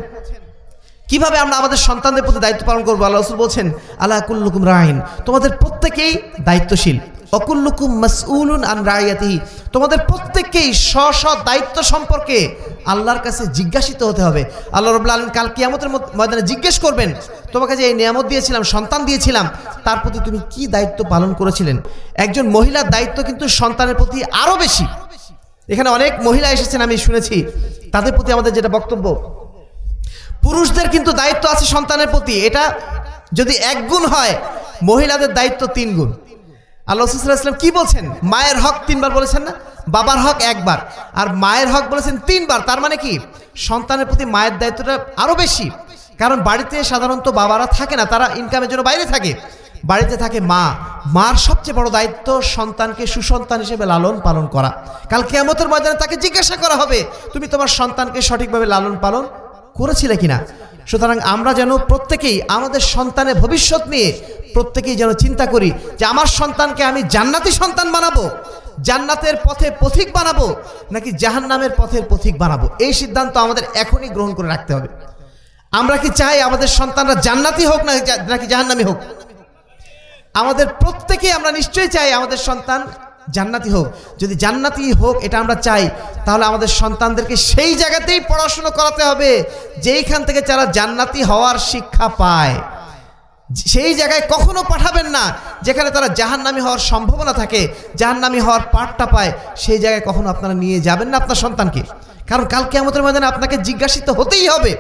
কিভাবে আমরা আমাদের সন্তানদের প্রতি দায়িত্ব পালন করবো আল্লাহ রসুল বলছেন আল্লাহ কুল্লুকুম রাহিন তোমাদের প্রত্যেকেই দায়িত্বশীল অকুল্লুকুম মাসউলুন আন রায়াতিহি তোমাদের প্রত্যেককেই স্ব স্ব দায়িত্ব সম্পর্কে আল্লাহর কাছে জিজ্ঞাসিত হতে হবে আল্লাহ রবুল্লা আলম কাল কিয়ামতের ময়দানে জিজ্ঞেস করবেন তোমাকে যে এই নিয়ামত দিয়েছিলাম সন্তান দিয়েছিলাম তার প্রতি তুমি কি দায়িত্ব পালন করেছিলেন একজন মহিলার দায়িত্ব কিন্তু সন্তানের প্রতি আরও বেশি এখানে অনেক মহিলা এসেছেন আমি শুনেছি তাদের প্রতি আমাদের যেটা বক্তব্য পুরুষদের কিন্তু দায়িত্ব আছে সন্তানের প্রতি এটা যদি এক গুণ হয় মহিলাদের দায়িত্ব তিন গুণ আল্লাহ রসুলাম কি বলছেন মায়ের হক তিনবার বলেছেন না বাবার হক একবার আর মায়ের হক বলেছেন তিনবার তার মানে কি সন্তানের প্রতি মায়ের দায়িত্বটা আরও বেশি কারণ বাড়িতে সাধারণত বাবারা থাকে না তারা ইনকামের জন্য বাইরে থাকে বাড়িতে থাকে মা মার সবচেয়ে বড় দায়িত্ব সন্তানকে সুসন্তান হিসেবে লালন পালন করা কাল কেমতের ময়দানে তাকে জিজ্ঞাসা করা হবে তুমি তোমার সন্তানকে সঠিকভাবে লালন পালন করেছিলে কিনা সুতরাং আমরা যেন প্রত্যেকেই আমাদের সন্তানের ভবিষ্যৎ নিয়ে প্রত্যেকেই যেন চিন্তা করি যে আমার সন্তানকে আমি জান্নাতি সন্তান বানাবো জান্নাতের পথে পথিক বানাবো নাকি জাহান্নামের পথের পথিক বানাবো এই সিদ্ধান্ত আমাদের এখনই গ্রহণ করে রাখতে হবে আমরা কি চাই আমাদের সন্তানরা জান্নাতি হোক না নাকি জাহান্নামি হোক আমাদের প্রত্যেকেই আমরা নিশ্চয়ই চাই আমাদের সন্তান জান্নাতি হোক যদি জান্নাতি হোক এটা আমরা চাই তাহলে আমাদের সন্তানদেরকে সেই জায়গাতেই পড়াশুনো করাতে হবে যেইখান থেকে যারা জান্নাতি হওয়ার শিক্ষা পায় সেই জায়গায় কখনো পাঠাবেন না যেখানে তারা জাহান্নামি হওয়ার সম্ভাবনা থাকে জাহান্নামি হওয়ার পাঠটা পায় সেই জায়গায় কখনো আপনারা নিয়ে যাবেন না আপনার সন্তানকে কারণ কালকে আমাদের ময়দানে আপনাকে জিজ্ঞাসিত হতেই হবে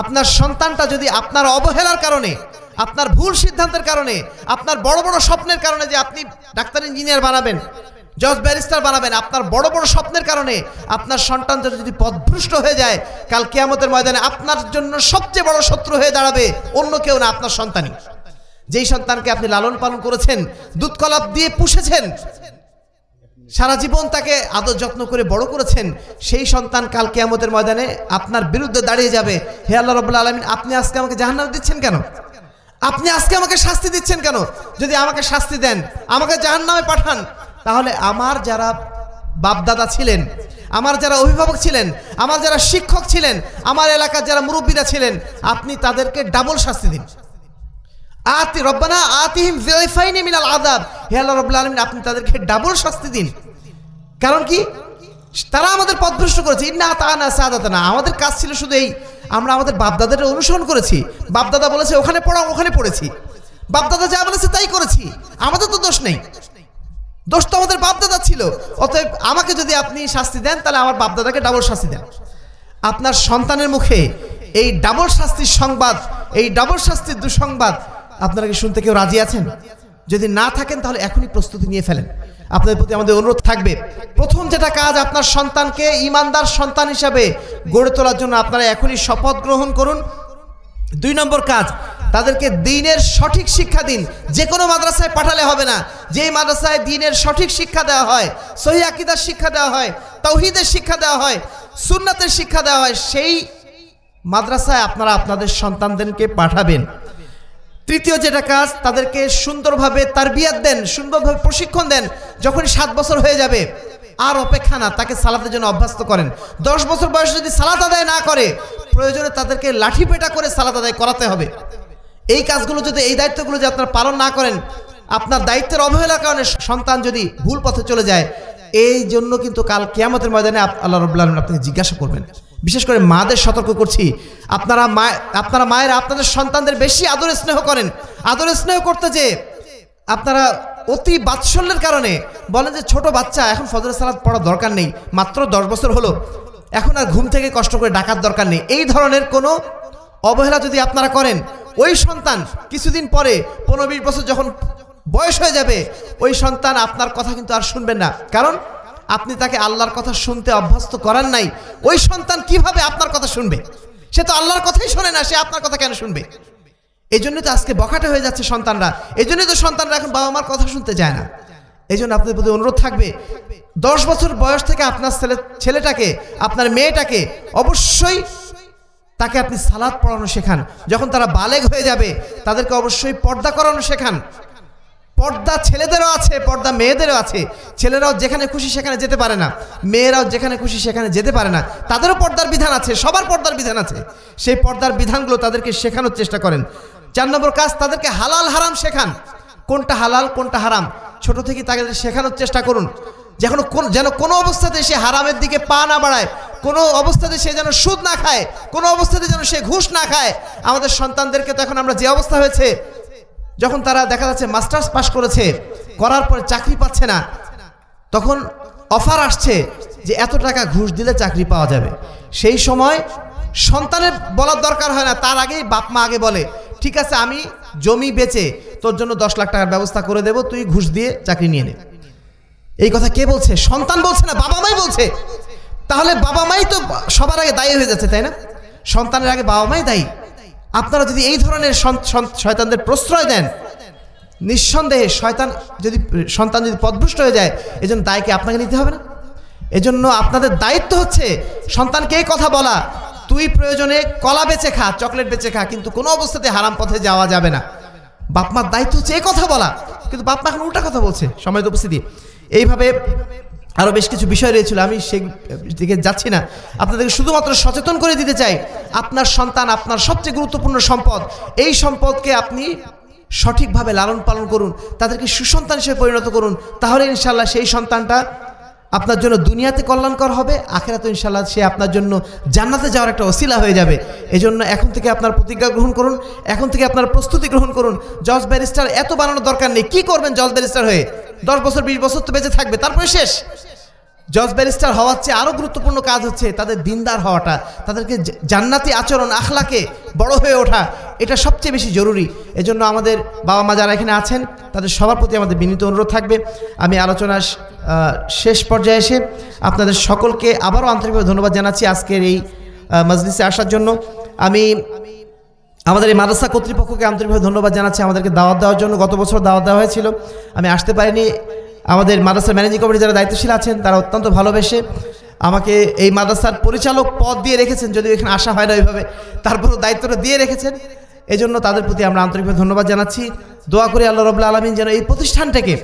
আপনার সন্তানটা যদি আপনার অবহেলার কারণে আপনার ভুল সিদ্ধান্তের কারণে আপনার বড় বড় স্বপ্নের কারণে যে আপনি ডাক্তার ইঞ্জিনিয়ার বানাবেন জজ ব্যারিস্টার বানাবেন আপনার বড় বড় স্বপ্নের কারণে আপনার সন্তান যদি পদভ্রষ্ট হয়ে যায় কাল কেয়ামতের ময়দানে আপনার জন্য সবচেয়ে বড় শত্রু হয়ে দাঁড়াবে অন্য কেউ না আপনার সন্তানই যেই সন্তানকে আপনি লালন পালন করেছেন দুধকলাপ দিয়ে পুষেছেন সারা জীবন তাকে আদর যত্ন করে বড় করেছেন সেই সন্তান কাল কেয়ামতের ময়দানে আপনার বিরুদ্ধে দাঁড়িয়ে যাবে হে আল্লাহ রবুল্লা আলমিন আপনি আজকে আমাকে জাহান্ন দিচ্ছেন কেন আপনি আজকে আমাকে শাস্তি দিচ্ছেন কেন যদি আমাকে শাস্তি দেন আমাকে জাহান্নামে পাঠান তাহলে আমার যারা বাপদাদা ছিলেন আমার যারা অভিভাবক ছিলেন আমার যারা শিক্ষক ছিলেন আমার এলাকার যারা মুরব্বীরা ছিলেন আপনি তাদেরকে ডাবল শাস্তি দিন আতি রব্বানা আতিহিম জয়ফাইনি মিনাল আদাব হে আল্লাহ রব্লা আলমিন আপনি তাদেরকে ডাবল শাস্তি দিন কারণ কি তারা আমাদের পথভ্রষ্ট করেছে না তা না সাদাত না আমাদের কাজ ছিল শুধু এই আমরা আমাদের বাপদাদের অনুসরণ করেছি বাপদাদা বলেছে ওখানে পড়া ওখানে পড়েছি বাপদাদা যা বলেছে তাই করেছি আমাদের তো দোষ নেই দোষ তো আমাদের বাপদাদা ছিল অতএব আমাকে যদি আপনি শাস্তি দেন তাহলে আমার বাপদাদাকে ডাবল শাস্তি দেন আপনার সন্তানের মুখে এই ডাবল শাস্তির সংবাদ এই ডাবল শাস্তির দুঃসংবাদ আপনারা কি শুনতে কেউ রাজি আছেন যদি না থাকেন তাহলে এখনই প্রস্তুতি নিয়ে ফেলেন আপনাদের প্রতি আমাদের অনুরোধ থাকবে প্রথম যেটা কাজ আপনার সন্তানকে ইমানদার সন্তান হিসাবে গড়ে তোলার জন্য আপনারা এখনই শপথ গ্রহণ করুন দুই নম্বর কাজ তাদেরকে দিনের সঠিক শিক্ষা দিন যে কোনো মাদ্রাসায় পাঠালে হবে না যেই মাদ্রাসায় দিনের সঠিক শিক্ষা দেওয়া হয় সহি আকিদার শিক্ষা দেওয়া হয় তৌহিদের শিক্ষা দেওয়া হয় সুন্নাতের শিক্ষা দেওয়া হয় সেই মাদ্রাসায় আপনারা আপনাদের সন্তানদেরকে পাঠাবেন তৃতীয় যেটা কাজ তাদেরকে সুন্দরভাবে তার বিয়ার দেন সুন্দরভাবে প্রশিক্ষণ দেন যখন সাত বছর হয়ে যাবে আর অপেক্ষা না তাকে সালাতের জন্য অভ্যস্ত করেন দশ বছর বয়সে যদি সালাত আদায় না করে প্রয়োজনে তাদেরকে লাঠি পেটা করে সালাত আদায় করাতে হবে এই কাজগুলো যদি এই দায়িত্বগুলো যদি আপনারা পালন না করেন আপনার দায়িত্বের অবহেলার কারণে সন্তান যদি ভুল পথে চলে যায় এই জন্য কিন্তু কাল কেয়ামতের ময়দানে আল্লাহ রবাহ আপনি জিজ্ঞাসা করবেন বিশেষ করে মাদের সতর্ক করছি আপনারা মা আপনারা মায়েরা আপনাদের সন্তানদের বেশি আদরে স্নেহ করেন আদরে স্নেহ করতে যে আপনারা অতি বাৎসল্যের কারণে বলেন যে ছোট বাচ্চা এখন ফজরের সালাদ পড়ার দরকার নেই মাত্র দশ বছর হলো এখন আর ঘুম থেকে কষ্ট করে ডাকার দরকার নেই এই ধরনের কোনো অবহেলা যদি আপনারা করেন ওই সন্তান কিছুদিন পরে পনেরো বিশ বছর যখন বয়স হয়ে যাবে ওই সন্তান আপনার কথা কিন্তু আর শুনবেন না কারণ আপনি তাকে আল্লাহর কথা শুনতে অভ্যস্ত করার নাই ওই সন্তান কিভাবে আপনার কথা শুনবে সে তো আল্লাহর কথাই শোনে না সে আপনার কথা কেন শুনবে এই তো আজকে বখাটে হয়ে যাচ্ছে সন্তানরা এই তো সন্তানরা এখন বাবা মার কথা শুনতে যায় না এই জন্য আপনাদের প্রতি অনুরোধ থাকবে দশ বছর বয়স থেকে আপনার ছেলে ছেলেটাকে আপনার মেয়েটাকে অবশ্যই তাকে আপনি সালাদ পড়ানো শেখান যখন তারা বালেগ হয়ে যাবে তাদেরকে অবশ্যই পর্দা করানো শেখান পর্দা ছেলেদেরও আছে পর্দা মেয়েদেরও আছে ছেলেরাও যেখানে খুশি সেখানে যেতে পারে না মেয়েরাও যেখানে খুশি সেখানে যেতে পারে না তাদেরও পর্দার বিধান আছে সবার পর্দার বিধান আছে সেই পর্দার বিধানগুলো তাদেরকে শেখানোর চেষ্টা করেন চার নম্বর কাজ তাদেরকে হালাল হারাম শেখান কোনটা হালাল কোনটা হারাম ছোট থেকে তাদের শেখানোর চেষ্টা করুন যখন যেন কোনো অবস্থাতে সে হারামের দিকে পা না বাড়ায় কোনো অবস্থাতে সে যেন সুদ না খায় কোনো অবস্থাতে যেন সে ঘুষ না খায় আমাদের সন্তানদেরকে তো এখন আমরা যে অবস্থা হয়েছে যখন তারা দেখা যাচ্ছে মাস্টার্স পাশ করেছে করার পর চাকরি পাচ্ছে না তখন অফার আসছে যে এত টাকা ঘুষ দিলে চাকরি পাওয়া যাবে সেই সময় সন্তানের বলার দরকার হয় না তার আগেই বাপ মা আগে বলে ঠিক আছে আমি জমি বেচে তোর জন্য দশ লাখ টাকার ব্যবস্থা করে দেব তুই ঘুষ দিয়ে চাকরি নিয়ে নে এই কথা কে বলছে সন্তান বলছে না বাবা মাই বলছে তাহলে বাবা মাই তো সবার আগে দায়ী হয়ে যাচ্ছে তাই না সন্তানের আগে বাবা মাই দায়ী আপনারা যদি এই ধরনের শয়তানদের প্রশ্রয় দেন নিঃসন্দেহে শয়তান যদি সন্তান যদি পদভুষ্ট হয়ে যায় এজন্য দায়কে আপনাকে নিতে হবে না এজন্য আপনাদের দায়িত্ব হচ্ছে সন্তানকে কথা বলা তুই প্রয়োজনে কলা বেচে খা চকলেট বেচে খা কিন্তু কোনো অবস্থাতে হারাম পথে যাওয়া যাবে না বাপমার দায়িত্ব হচ্ছে এই কথা বলা কিন্তু বাপমা এখন উল্টা কথা বলছে সময় উপস্থিতি এইভাবে আরও বেশ কিছু বিষয় রয়েছিল আমি সেই দিকে যাচ্ছি না আপনাদেরকে শুধুমাত্র সচেতন করে দিতে চাই আপনার সন্তান আপনার সবচেয়ে গুরুত্বপূর্ণ সম্পদ এই সম্পদকে আপনি সঠিকভাবে লালন পালন করুন তাদেরকে সুসন্তান হিসেবে পরিণত করুন তাহলে ইনশাল্লাহ সেই সন্তানটা আপনার জন্য দুনিয়াতে কল্যাণকর হবে আখেরাতে ইনশাল্লাহ সে আপনার জন্য জান্নাতে যাওয়ার একটা অশিলা হয়ে যাবে এজন্য এখন থেকে আপনার প্রতিজ্ঞা গ্রহণ করুন এখন থেকে আপনার প্রস্তুতি গ্রহণ করুন জজ ব্যারিস্টার এত বানানোর দরকার নেই কী করবেন জজ ব্যারিস্টার হয়ে দশ বছর বিশ বছর তো বেঁচে থাকবে তারপরে শেষ জজ ব্যারিস্টার হওয়ার চেয়ে আরও গুরুত্বপূর্ণ কাজ হচ্ছে তাদের দিনদার হওয়াটা তাদেরকে জান্নাতি আচরণ আখলাকে বড় হয়ে ওঠা এটা সবচেয়ে বেশি জরুরি এজন্য আমাদের বাবা মা যারা এখানে আছেন তাদের সবার প্রতি আমাদের বিনীত অনুরোধ থাকবে আমি আলোচনার শেষ পর্যায়ে এসে আপনাদের সকলকে আবারও আন্তরিকভাবে ধন্যবাদ জানাচ্ছি আজকের এই মজলিসে আসার জন্য আমি আমাদের এই মাদ্রাসা কর্তৃপক্ষকে আন্তরিকভাবে ধন্যবাদ জানাচ্ছি আমাদেরকে দাওয়াত দেওয়ার জন্য গত বছর দাওয়াত দেওয়া হয়েছিল আমি আসতে পারিনি আমাদের মাদ্রাসার ম্যানেজিং কমিটি যারা দায়িত্বশীল আছেন তারা অত্যন্ত ভালোবেসে আমাকে এই মাদ্রাসার পরিচালক পদ দিয়ে রেখেছেন যদিও এখানে আসা হয় না ওইভাবে তারপরও দায়িত্বটা দিয়ে রেখেছেন এজন্য তাদের প্রতি আমরা আন্তরিকভাবে ধন্যবাদ জানাচ্ছি দোয়া করি আল্লাহ রবুল্লা আলমিন যেন এই প্রতিষ্ঠানটাকে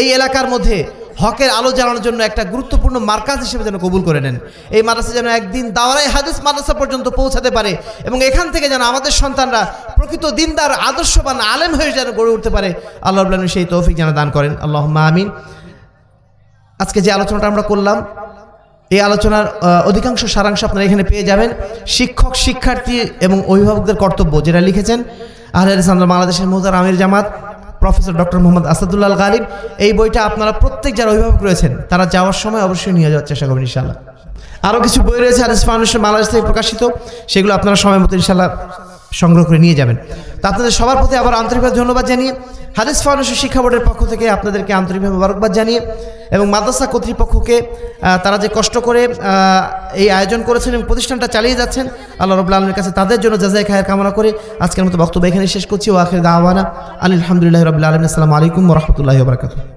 এই এলাকার মধ্যে হকের আলো জানানোর জন্য একটা গুরুত্বপূর্ণ মার্কাজ হিসেবে যেন কবুল করে নেন এই মাদ্রাসা যেন একদিন দাওয়ারাই হাদিস মাদ্রাসা পর্যন্ত পৌঁছাতে পারে এবং এখান থেকে যেন আমাদের সন্তানরা প্রকৃত দিনদার আদর্শবান আলেম হয়ে যেন গড়ে উঠতে পারে আল্লাহ রবুল্লা সেই তৌফিক যেন দান করেন আল্লাহ আমিন আজকে যে আলোচনাটা আমরা করলাম এই আলোচনার অধিকাংশ সারাংশ আপনারা এখানে পেয়ে যাবেন শিক্ষক শিক্ষার্থী এবং অভিভাবকদের কর্তব্য যেটা লিখেছেন আহলের সান্দ্রা বাংলাদেশের মোহতার আমির জামাত প্রফেসর ডক্টর মোহাম্মদ আসাদুল্লাহ গালিব এই বইটা আপনারা প্রত্যেক যারা অভিভাবক রয়েছেন তারা যাওয়ার সময় অবশ্যই নিয়ে যাওয়ার চেষ্টা করবেন ইনশাআল্লাহ আরও কিছু বই রয়েছে আর ফাউন্ডেশন বাংলাদেশ থেকে প্রকাশিত সেগুলো আপনারা সময় মতো ইনশাআল্লাহ সংগ্রহ করে নিয়ে যাবেন তো আপনাদের সবার প্রতি আবার আন্তরিকভাবে ধন্যবাদ জানিয়ে হাদিস ফাউন্ডেশন শিক্ষা বোর্ডের পক্ষ থেকে আপনাদেরকে আন্তরিকভাবে মারকবাদ জানিয়ে এবং মাদ্রাসা কর্তৃপক্ষকে তারা যে কষ্ট করে এই আয়োজন করেছেন এবং প্রতিষ্ঠানটা চালিয়ে যাচ্ছেন আল্লাহ রবুল্লা আলমের কাছে তাদের জন্য যায় খায়ের কামনা করে আজকের মতো বক্তব্য এখানে শেষ করছি ও আখের দাওয়ানা আলহামদুলিল্লাহ রবুল্লা আলম আসসালামু আলাইকুম রহমতুল্লাহ বরকাত